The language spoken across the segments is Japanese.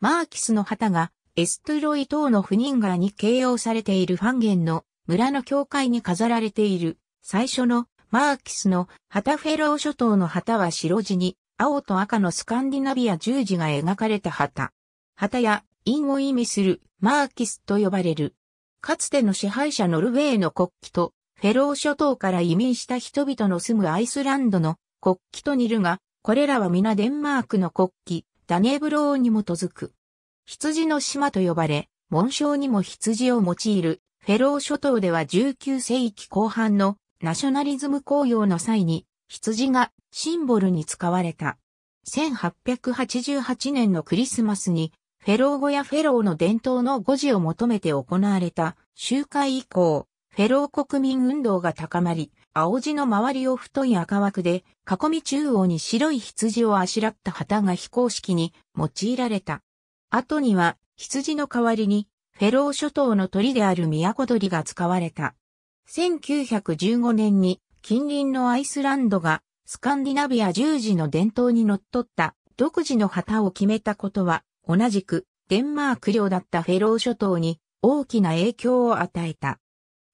マーキスの旗がエストゥロイ島の不人川に形容されているファンゲンの村の境界に飾られている最初のマーキスの旗フェロー諸島の旗は白地に青と赤のスカンディナビア十字が描かれた旗。旗や印を意味するマーキスと呼ばれる。かつての支配者ノルウェーの国旗とフェロー諸島から移民した人々の住むアイスランドの国旗と似るが、これらは皆デンマークの国旗、ダネーブローに基づく。羊の島と呼ばれ、紋章にも羊を用いる、フェロー諸島では19世紀後半のナショナリズム公用の際に、羊がシンボルに使われた。1888年のクリスマスに、フェロー語やフェローの伝統の語字を求めて行われた集会以降、フェロー国民運動が高まり、青地の周りを太い赤枠で、囲み中央に白い羊をあしらった旗が非公式に用いられた。後には、羊の代わりに、フェロー諸島の鳥である都鳥が使われた。1915年に、近隣のアイスランドが、スカンディナビア十字の伝統に則っった独自の旗を決めたことは、同じくデンマーク領だったフェロー諸島に大きな影響を与えた。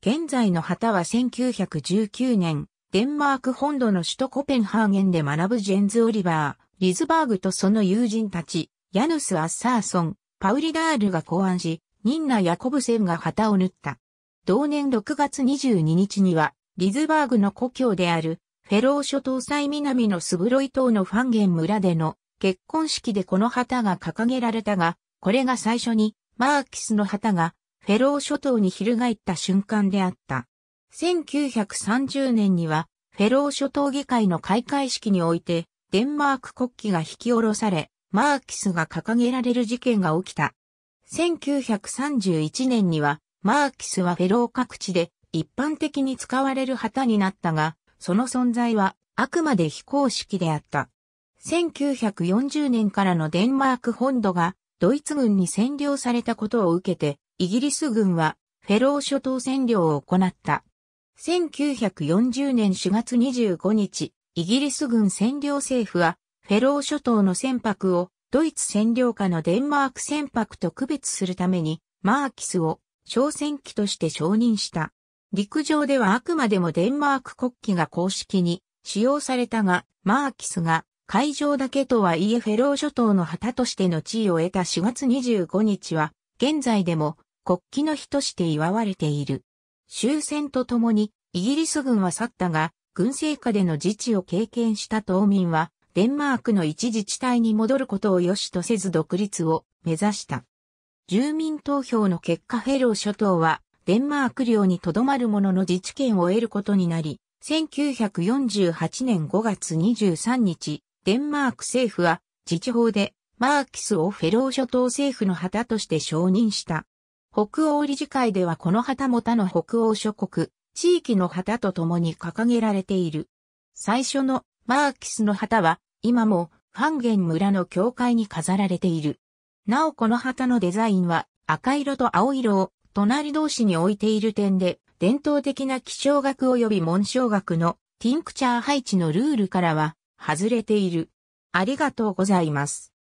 現在の旗は1919年、デンマーク本土の首都コペンハーゲンで学ぶジェンズ・オリバー、リズバーグとその友人たち、ヤヌス・アッサーソン、パウリダールが考案し、ニンナ・ヤコブセンが旗を塗った。同年6月22日には、リズバーグの故郷である、フェロー諸島最南のスブロイ島のファンゲン村での結婚式でこの旗が掲げられたが、これが最初にマーキスの旗がフェロー諸島に翻った瞬間であった。1930年には、フェロー諸島議会の開会式において、デンマーク国旗が引き下ろされ、マーキスが掲げられる事件が起きた。1931年には、マーキスはフェロー各地で一般的に使われる旗になったが、その存在はあくまで非公式であった。1940年からのデンマーク本土がドイツ軍に占領されたことを受けて、イギリス軍はフェロー諸島占領を行った。1940年4月25日、イギリス軍占領政府は、フェロー諸島の船舶をドイツ占領下のデンマーク船舶と区別するために、マーキスを商船機として承認した。陸上ではあくまでもデンマーク国旗が公式に使用されたが、マーキスが海上だけとはいえフェロー諸島の旗としての地位を得た4月25日は、現在でも国旗の日として祝われている。終戦とともに、イギリス軍は去ったが、軍政下での自治を経験した島民は、デンマークの一自治体に戻ることを良しとせず独立を目指した。住民投票の結果フェロー諸島は、デンマーク領に留まるものの自治権を得ることになり、1948年5月23日、デンマーク政府は自治法でマーキスをフェロー諸島政府の旗として承認した。北欧理事会ではこの旗も他の北欧諸国、地域の旗と共に掲げられている。最初のマーキスの旗は今もファンゲン村の教会に飾られている。なおこの旗のデザインは赤色と青色を隣同士に置いている点で伝統的な気象学及び紋章学のティンクチャー配置のルールからは外れている。ありがとうございます。